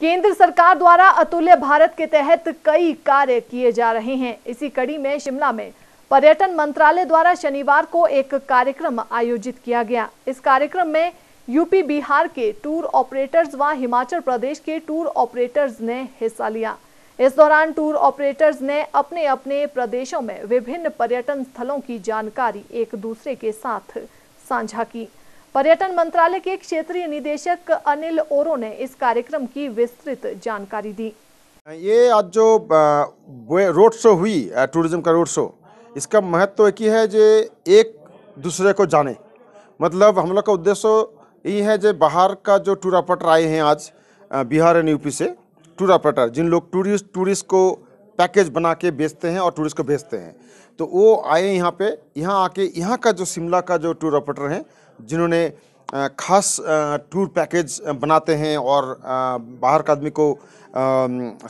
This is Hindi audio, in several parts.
केंद्र सरकार द्वारा अतुल्य भारत के तहत कई कार्य किए जा रहे हैं इसी कड़ी में शिमला में पर्यटन मंत्रालय द्वारा शनिवार को एक कार्यक्रम आयोजित किया गया इस कार्यक्रम में यूपी बिहार के टूर ऑपरेटर्स व हिमाचल प्रदेश के टूर ऑपरेटर्स ने हिस्सा लिया इस दौरान टूर ऑपरेटर्स ने अपने अपने प्रदेशों में विभिन्न पर्यटन स्थलों की जानकारी एक दूसरे के साथ साझा की पर्यटन मंत्रालय के क्षेत्रीय निदेशक अनिल ओरो ने इस कार्यक्रम की विस्तृत जानकारी दी ये आज जो रोड शो हुई टूरिज्म का रोड शो इसका महत्व तो एक है जो एक दूसरे को जाने मतलब हम लोग का उद्देश्य यही है जो बाहर का जो टूर ऑपरेटर आए हैं आज बिहार एंड यूपी से टूर ऑपरेटर जिन लोग टूरिस्ट टूरिस्ट को पैकेज बना के बेचते हैं और टूरिस्ट को भेजते हैं तो वो आए यहाँ पे यहाँ आके यहाँ का जो शिमला का जो टूर ऑपरेटर हैं जिन्होंने खास टूर पैकेज बनाते हैं और बाहर का आदमी को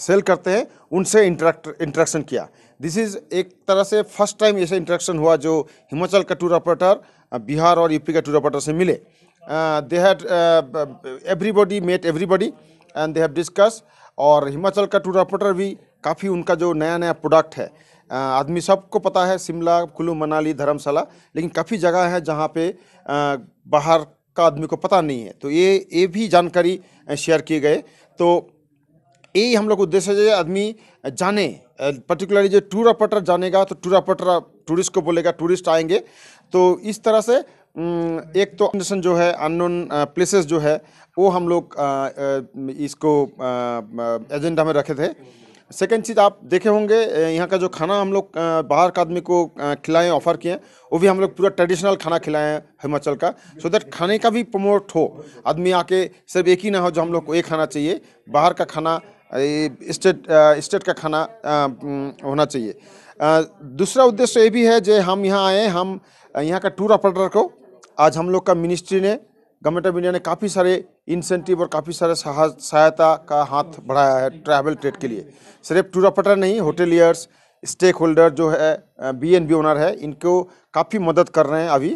सेल करते हैं उनसे इंटरेक्ट इंटरेक्शन किया दिस इज़ एक तरह से फर्स्ट टाइम ऐसा इंटरेक्शन हुआ जो हिमाचल का टूर ऑपरेटर बिहार और यूपी का टूर ऑपरेटर से मिले they had everybody met everybody and they have discuss और हिमाचल का टूर ऑपरेटर भी काफ़ी उनका जो नया नया प्रोडक्ट है आदमी सबको पता है शिमला कुल्लू मनाली धर्मशाला लेकिन काफ़ी जगह है जहाँ पे बाहर का आदमी को पता नहीं है तो ये ये भी जानकारी शेयर किए गए तो यही हम लोग उद्देश्य है आदमी जाने पर्टिकुलरली जो टूर ऑपरेटर जानेगा तो टूर ऑपरेटर टूरिस्ट को बोलेगा टूरिस्ट आएंगे तो इस तरह से एक तो अनशन जो है अननोन प्लेसेस जो है वो हम लोग इसको एजेंडा में रखे थे सेकेंड चीज़ आप देखे होंगे यहाँ का जो खाना हम लोग बाहर का आदमी को खिलाएं ऑफ़र किए वो भी हम लोग पूरा ट्रेडिशनल खाना खिलाएं हिमाचल का सो so दैट खाने का भी प्रमोट हो आदमी आके सिर्फ एक ही ना हो जो हम लोग को एक खाना चाहिए बाहर का खाना स्टेट स्टेट का खाना होना चाहिए दूसरा उद्देश्य ये भी है जो हम यहाँ आए हम यहाँ का टूर ऑपरेटर को आज हम लोग का मिनिस्ट्री ने गवर्नमेंट ऑफ इंडिया ने काफ़ी सारे इंसेंटिव और काफ़ी सारे सहायता का हाथ बढ़ाया है ट्रैवल ट्रेड के लिए सिर्फ टूर ऑपरेटर नहीं होटेलियर्स स्टेक होल्डर जो है बी एन बी ओनर है इनको काफ़ी मदद कर रहे हैं अभी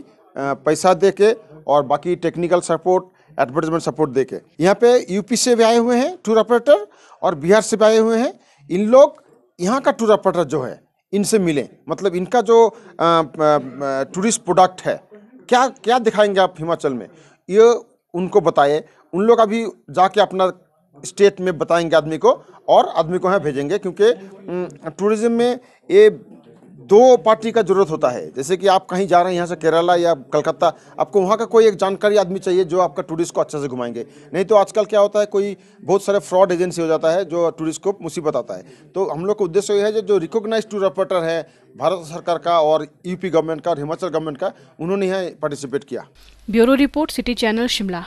पैसा दे के और बाकी टेक्निकल सपोर्ट एडवर्टाइजमेंट सपोर्ट दे के यहाँ पे यूपी से भी आए हुए हैं टूर ऑपरेटर और बिहार से भी आए हुए हैं इन लोग यहाँ का टूर ऑपरेटर जो है इनसे मिलें मतलब इनका जो टूरिस्ट प्रोडक्ट है क्या क्या दिखाएंगे आप हिमाचल में ये उनको बताए उन लोग अभी जाके अपना स्टेट में बताएंगे आदमी को और आदमी को यहाँ भेजेंगे क्योंकि टूरिज़्म में ये दो पार्टी का जरूरत होता है जैसे कि आप कहीं जा रहे हैं यहाँ से केरला या कलकत्ता आपको वहाँ का कोई एक जानकारी आदमी चाहिए जो आपका टूरिस्ट को अच्छे से घुमाएंगे नहीं तो आजकल क्या होता है कोई बहुत सारे फ्रॉड एजेंसी हो जाता है जो टूरिस्ट को मुसीबत आता है तो हम लोग का उद्देश्य ये है जो रिकोगनाइज टूर ऑपरेटर है भारत सरकार का और यूपी गवर्नमेंट का और हिमाचल गवर्नमेंट का उन्होंने यहाँ पार्टिसिपेट किया bureau report city channel Shimla